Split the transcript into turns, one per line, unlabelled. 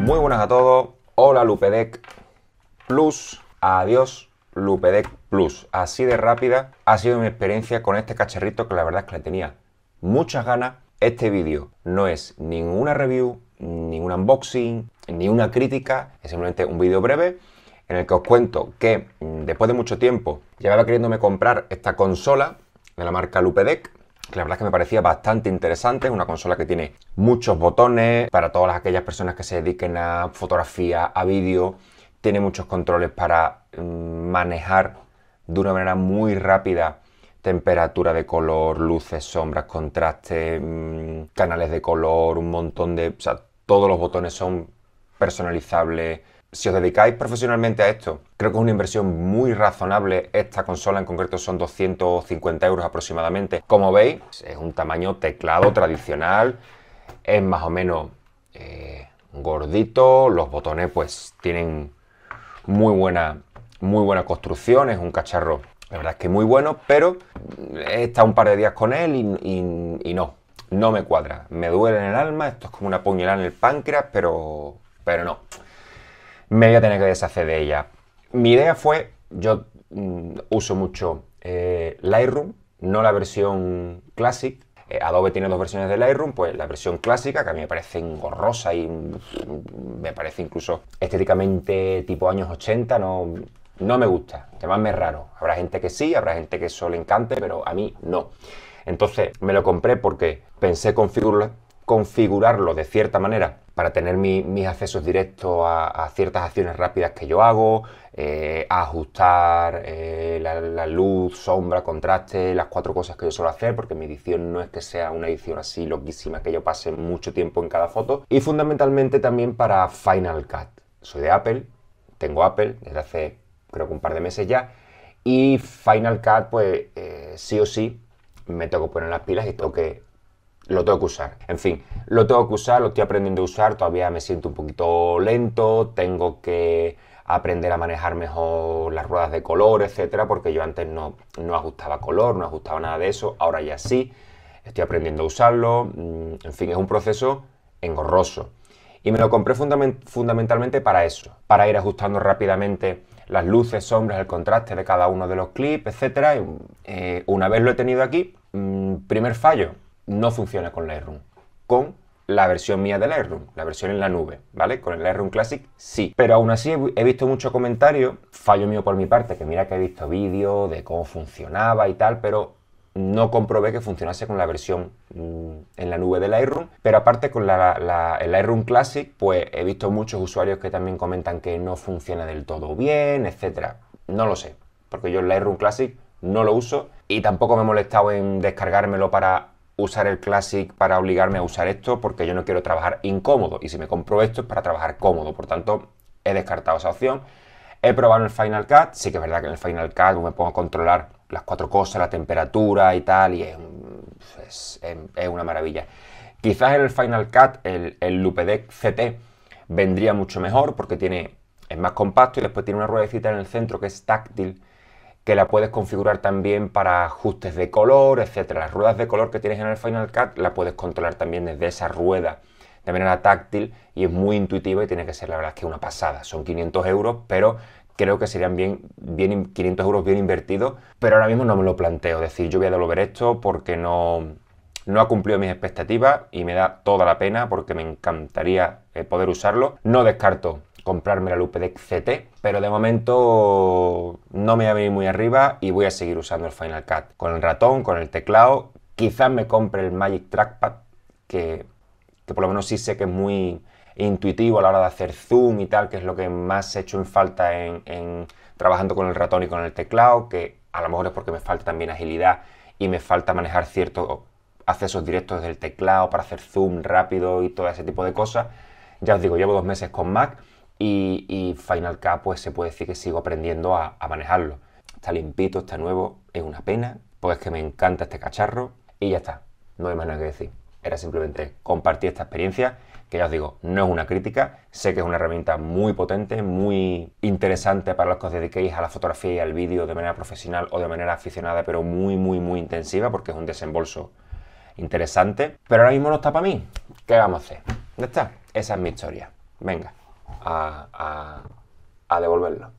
Muy buenas a todos. Hola Lupedec Plus. Adiós Lupedec Plus. Así de rápida ha sido mi experiencia con este cacharrito que la verdad es que le tenía muchas ganas, este vídeo no es ninguna review, ningún unboxing, ni una crítica, es simplemente un vídeo breve en el que os cuento que mm, después de mucho tiempo llevaba queriéndome comprar esta consola de la marca Lupedec, que la verdad es que me parecía bastante interesante, es una consola que tiene muchos botones para todas aquellas personas que se dediquen a fotografía, a vídeo, tiene muchos controles para mm, manejar de una manera muy rápida temperatura de color, luces, sombras, contraste, mm, canales de color, un montón de... O sea, todos los botones son personalizables. Si os dedicáis profesionalmente a esto, creo que es una inversión muy razonable. Esta consola en concreto son 250 euros aproximadamente. Como veis, es un tamaño teclado tradicional. Es más o menos eh, gordito. Los botones pues tienen muy buena, muy buena construcción. Es un cacharro la verdad es que muy bueno, pero he estado un par de días con él y, no, no me cuadra. Me duele en el alma, esto es como una puñalada en el páncreas, pero, pero no. Me voy a tener que deshacer de ella. Mi idea fue, yo mm, uso mucho eh, Lightroom, no la versión Classic. Eh, Adobe tiene dos versiones de Lightroom, pues la versión clásica, que a mí me parece engorrosa y mm, me parece incluso estéticamente tipo años 80, no, no me gusta, llamadme raro. Habrá gente que sí, habrá gente que eso le encante, pero a mí no. Entonces me lo compré porque pensé configurarlo, de cierta manera para tener mis accesos directos a, ciertas acciones rápidas que yo hago, eh, ajustar eh, la, la, luz, sombra, contraste, las cuatro cosas que yo suelo hacer, porque mi edición no es que sea una edición así loquísima, que yo pase mucho tiempo en cada foto, y fundamentalmente también para Final Cut. Soy de Apple, tengo Apple desde hace creo que un par de meses ya. Y Final Cut, pues eh, sí o sí, me tengo que poner las pilas y tengo que, lo tengo que usar. En fin, lo tengo que usar, lo estoy aprendiendo a usar, todavía me siento un poquito lento, tengo que aprender a manejar mejor las ruedas de color, etcétera, porque yo antes no, ajustaba color, no ajustaba nada de eso, ahora ya sí, estoy aprendiendo a usarlo, mm, en fin, es un proceso engorroso. Y me lo compré fundamentalmente para eso, para ir ajustando rápidamente las luces, sombras, el contraste de cada uno de los clips, etc. Eh, una vez lo he tenido aquí, mm, primer fallo, no funciona con Lightroom. Con la versión mía de Lightroom, la versión en la nube, ¿vale? Con el Lightroom Classic sí. Pero aún así he visto mucho comentario fallo mío por mi parte, que mira que he visto vídeos de cómo funcionaba y tal, pero no comprobé que funcionase con la versión mm, en la nube del Lightroom, pero aparte con el Lightroom Classic, pues he visto muchos usuarios que también comentan que no funciona del todo bien, etcétera. No lo sé, porque yo el Lightroom Classic no lo uso y tampoco me he molestado en descargármelo para usar el Classic para obligarme a usar esto porque yo no quiero trabajar incómodo y si me compro esto es para trabajar cómodo, por tanto he descartado esa opción. He probado el Final Cut, sí que es verdad que en el Final Cut me pongo a controlar las cuatro cosas, la temperatura y tal, y es, es, una maravilla. Quizás en el Final Cut el, el Lupedec CT vendría mucho mejor porque tiene, es más compacto y después tiene una ruedecita en el centro que es táctil que la puedes configurar también para ajustes de color, etcétera. Las ruedas de color que tienes en el Final Cut la puedes controlar también desde esa rueda de manera táctil y es muy intuitiva y tiene que ser la verdad que una pasada. Son 500 euros, pero creo que serían bien, bien 500 euros bien invertidos, pero ahora mismo no me lo planteo. Es decir, yo voy a devolver esto porque no, no ha cumplido mis expectativas y me da toda la pena porque me encantaría eh, poder usarlo. No descarto comprarme la lupe CT, pero de momento no me ha a venir muy arriba y voy a seguir usando el Final Cut. Con el ratón, con el teclado, quizás me compre el Magic Trackpad, que, que por lo menos sí sé que es muy, intuitivo a la hora de hacer zoom y tal, que es lo que más he hecho en falta en, trabajando con el ratón y con el teclado, que a lo mejor es porque me falta también agilidad y me falta manejar ciertos accesos directos del teclado para hacer zoom rápido y todo ese tipo de cosas. Ya os digo, llevo dos meses con Mac y, Final Cut pues se puede decir que sigo aprendiendo a, a, manejarlo. Está limpito, está nuevo, es una pena, pues es que me encanta este cacharro y ya está, no hay más nada que decir. Era simplemente compartir esta experiencia que ya os digo, no es una crítica, sé que es una herramienta muy potente, muy interesante para los que os dediquéis a la fotografía y al vídeo de manera profesional o de manera aficionada, pero muy, muy, muy intensiva porque es un desembolso interesante. Pero ahora mismo no está para mí. ¿Qué vamos a hacer? Ya está. Esa es mi historia. Venga, a, a, a devolverlo.